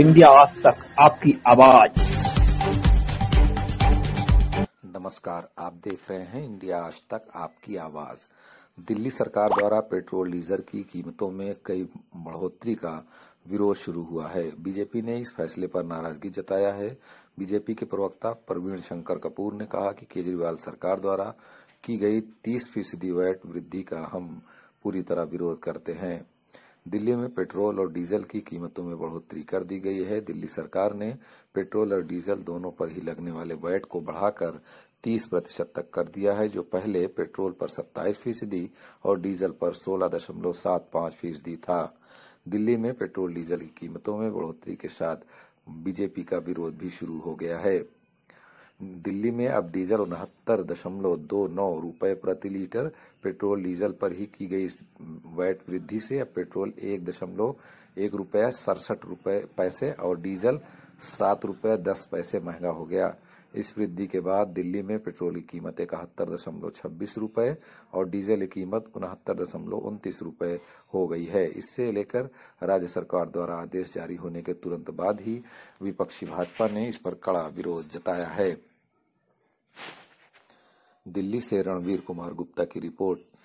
India आज तक आपकी आवाज नमस्कार आप देख रहे हैं इंडिया आज तक आपकी आवाज दिल्ली सरकार द्वारा पेट्रोल डीजल की कीमतों में कई बढ़ोतरी का विरोध शुरू हुआ है बीजेपी ने इस फैसले पर नाराजगी जताया है बीजेपी के प्रवक्ता प्रवीण शंकर कपूर ने कहा कि केजरीवाल सरकार द्वारा की गई 30 फीसदी वैट वृद्धि का हम पूरी तरह विरोध करते हैं दिल्ली में पेट्रोल और डीजल की कीमतों में बढ़ोतरी कर दी गई है दिल्ली सरकार ने पेट्रोल और डीजल दोनों पर ही लगने वाले वैट को बढ़ाकर 30 प्रतिशत तक कर दिया है जो पहले पेट्रोल पर सत्ताईस फीसदी और डीजल पर सोलह दशमलव सात पांच फीसदी था दिल्ली में पेट्रोल डीजल की कीमतों में बढ़ोतरी के साथ बीजेपी का विरोध भी शुरू हो गया है दिल्ली में अब डीजल उनहत्तर दशमलव दो नौ रुपये प्रति लीटर पेट्रोल डीजल पर ही की गई वैट वृद्धि से अब पेट्रोल एक दशमलव एक रुपया सड़सठ रुपये पैसे और डीजल सात रुपये दस पैसे महंगा हो गया इस वृद्धि के बाद दिल्ली में पेट्रोल की कीमत इकहत्तर दशमलव छब्बीस रुपये और डीजल की कीमत उनहत्तर दशमलव उनतीस रुपये हो गई है इससे लेकर राज्य सरकार द्वारा आदेश जारी होने के तुरंत बाद ही विपक्षी भाजपा ने इस पर कड़ा विरोध जताया है दिल्ली से रणवीर कुमार गुप्ता की रिपोर्ट